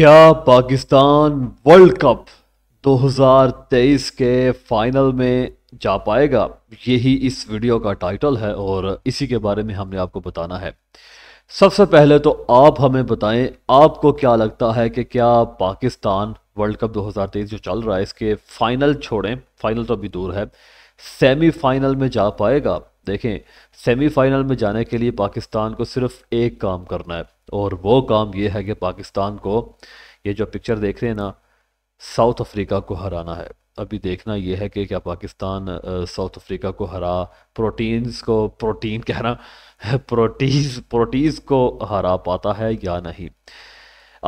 क्या Pakistan world cup 2023 के final में जा पाएगा यही इस वीडियो का टाइटल है और इसी के बारे में हमने आपको बताना है सबसे पहले तो आप हमें बताएं आपको क्या लगता है कि क्या पाकिस्तान वर्ल्ड कप 2023 जो चल रहा है इसके फाइनल छोड़ें फाइनल तो अभी दूर है सेमीफाइनल में जा पाएगा देखें सेमीफाइनल में जाने के लिए पाकिस्तान को सिर्फ एक काम करना है और वो काम ये है कि पाकिस्तान को ये जो पिक्चर देख रहे हैं ना साउथ अफ्रीका को हराना है अभी देखना यह है कि क्या पाकिस्तान साउथ अफ्रीका को हरा प्रोटीन्स को प्रोटीन कहना प्रोटीज प्रोटीज को हरा पाता है या नहीं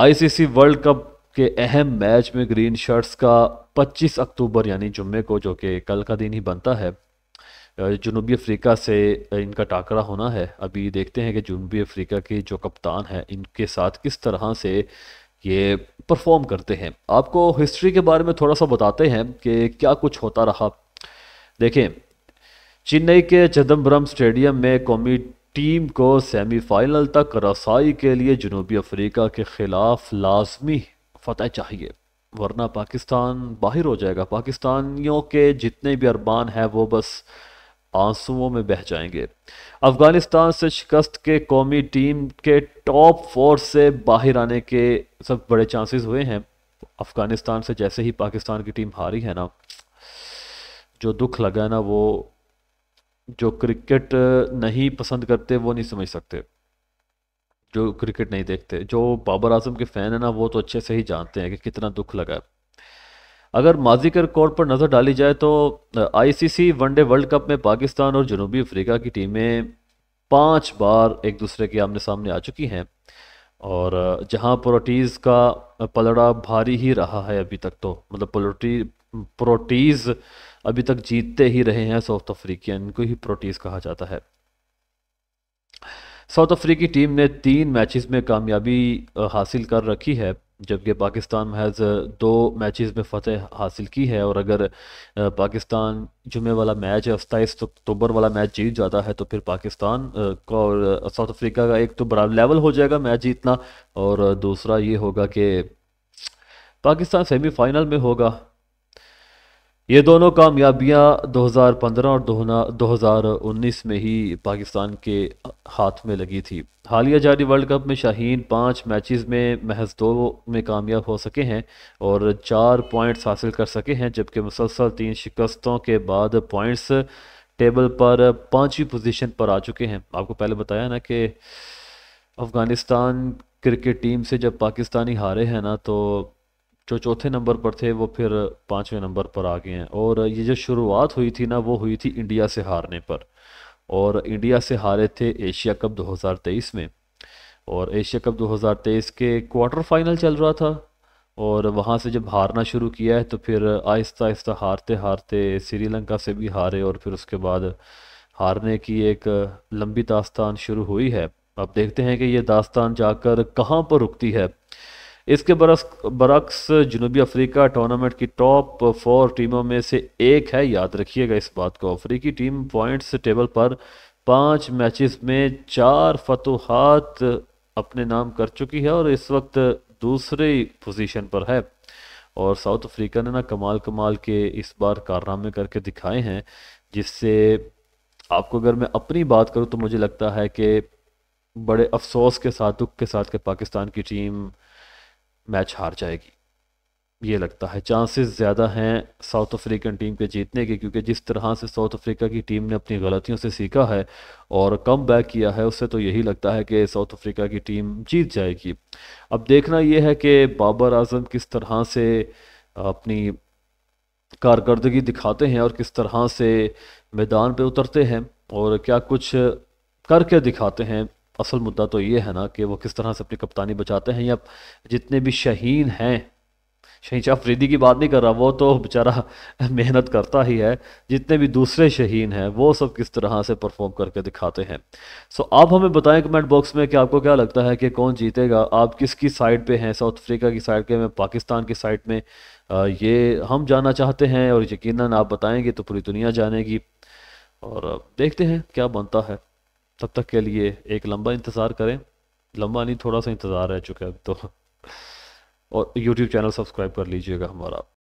आईसीसी वर्ल्ड कप के अहम मैच में ग्रीन शर्ट्स का 25 अक्टूबर यानी जुम्मे को जो कि कल का दिन ही बनता है जनूबी अफ्रीका से इनका टाकरा होना है अभी देखते हैं कि जनूबी अफ्रीका के जो कप्तान हैं इनके साथ किस तरह से ये परफॉर्म करते हैं आपको हिस्ट्री के बारे में थोड़ा सा बताते हैं कि क्या कुछ होता रहा देखें चेन्नई के चिदम्बरम स्टेडियम में कौमी टीम को सेमीफाइनल तक रसाई के लिए जनूबी अफ्रीका के ख़िलाफ़ लाजमी फतह चाहिए वरना पाकिस्तान बाहर हो जाएगा पाकिस्तानियों के जितने भी अरबान हैं वो बस आंसुओं में बह जाएंगे अफगानिस्तान से शिकस्त के कौमी टीम के टॉप फोर से बाहर आने के सब बड़े चांसेस हुए हैं अफगानिस्तान से जैसे ही पाकिस्तान की टीम हारी है ना जो दुख लगा है ना वो जो क्रिकेट नहीं पसंद करते वो नहीं समझ सकते जो क्रिकेट नहीं देखते जो बाबर आजम के फ़ैन है ना वो तो अच्छे से ही जानते हैं कि कितना दुख लगा है अगर माजी के रिकॉर्ड पर नज़र डाली जाए तो आईसीसी वनडे वर्ल्ड कप में पाकिस्तान और जनूबी अफ्रीका की टीमें पाँच बार एक दूसरे के आमने सामने आ चुकी हैं और जहां प्रोटीज़ का पलड़ा भारी ही रहा है अभी तक तो मतलब प्रोटी प्रोटीज़ अभी तक जीतते ही रहे हैं साउथ अफ्रीकियन को ही प्रोटीज़ कहा जाता है साउथ अफ्रीकी टीम ने तीन मैचेस में कामयाबी हासिल कर रखी है जबकि पाकिस्तान महज दो मैचेस में फ़तेह हासिल की है और अगर पाकिस्तान जुमे वाला मैच है अक्टूबर वाला मैच जीत जाता है तो फिर पाकिस्तान का और साउथ अफ्रीका का एक तो बराबर लेवल हो जाएगा मैच जीतना और दूसरा ये होगा कि पाकिस्तान सेमीफाइनल में होगा ये दोनों कामयाबियां 2015 और 2019 में ही पाकिस्तान के हाथ में लगी थी हालिया जारी वर्ल्ड कप में शाहीन पाँच मैचेस में महज दो में कामयाब हो सके हैं और चार पॉइंट्स हासिल कर सके हैं जबकि मुसलसल तीन शिकस्तों के बाद पॉइंट्स टेबल पर पाँचवीं पोजीशन पर आ चुके हैं आपको पहले बताया ना कि अफ़गानिस्तान क्रिकेट टीम से जब पाकिस्तानी हारे हैं ना तो जो चौथे नंबर पर थे वो फिर पाँचवें नंबर पर आ गए हैं और ये जो शुरुआत हुई थी ना वो हुई थी इंडिया से हारने पर और इंडिया से हारे थे एशिया कप 2023 में और एशिया कप 2023 के क्वार्टर फाइनल चल रहा था और वहाँ से जब हारना शुरू किया है तो फिर आहिस्ता आहिस्ता हारते हारते श्रीलंका से भी हारे और फिर उसके बाद हारने की एक लंबी दास्तान शुरू हुई है अब देखते हैं कि ये दास्तान जाकर कहाँ पर रुकती है इसके बरस बरक्स जनूबी अफ्रीका टूर्नामेंट की टॉप फोर टीमों में से एक है याद रखिएगा इस बात को अफ्रीकी टीम पॉइंट्स टेबल पर पाँच मैचेस में चार फतोहात अपने नाम कर चुकी है और इस वक्त दूसरे पोजीशन पर है और साउथ अफ्रीका ने ना कमाल कमाल के इस बार कारनामे करके दिखाए हैं जिससे आपको अगर मैं अपनी बात करूँ तो मुझे लगता है कि बड़े अफसोस के साथ दुख के साथ के पाकिस्तान की टीम मैच हार जाएगी ये लगता है चांसेस ज़्यादा हैं साउथ अफ्रीकन टीम के जीतने के क्योंकि जिस तरह से साउथ अफ्रीका की टीम ने अपनी गलतियों से सीखा है और कम बैक किया है उससे तो यही लगता है कि साउथ अफ्रीका की टीम जीत जाएगी अब देखना यह है कि बाबर आजम किस तरह से अपनी कारकर्दगी दिखाते हैं और किस तरह से मैदान पर उतरते हैं और क्या कुछ करके दिखाते हैं असल मुद्दा तो ये है ना कि वो किस तरह से अपनी कप्तानी बचाते हैं या जितने भी शहीन हैं शहीन शाह अफरीदी की बात नहीं कर रहा वो तो बेचारा मेहनत करता ही है जितने भी दूसरे शहीन हैं वो सब किस तरह से परफॉर्म करके दिखाते हैं सो आप हमें बताएं कमेंट बॉक्स में कि आपको क्या लगता है कि कौन जीतेगा आप किसकी साइड पे हैं साउथ अफ्रीका की साइड के में पाकिस्तान की साइड में ये हम जाना चाहते हैं और यकीन आप बताएँगे तो पूरी दुनिया जानेगी और देखते हैं क्या बनता है तब तक के लिए एक लंबा इंतज़ार करें लंबा नहीं थोड़ा सा इंतज़ार रह चुका है अब तो और यूट्यूब चैनल सब्सक्राइब कर लीजिएगा हमारा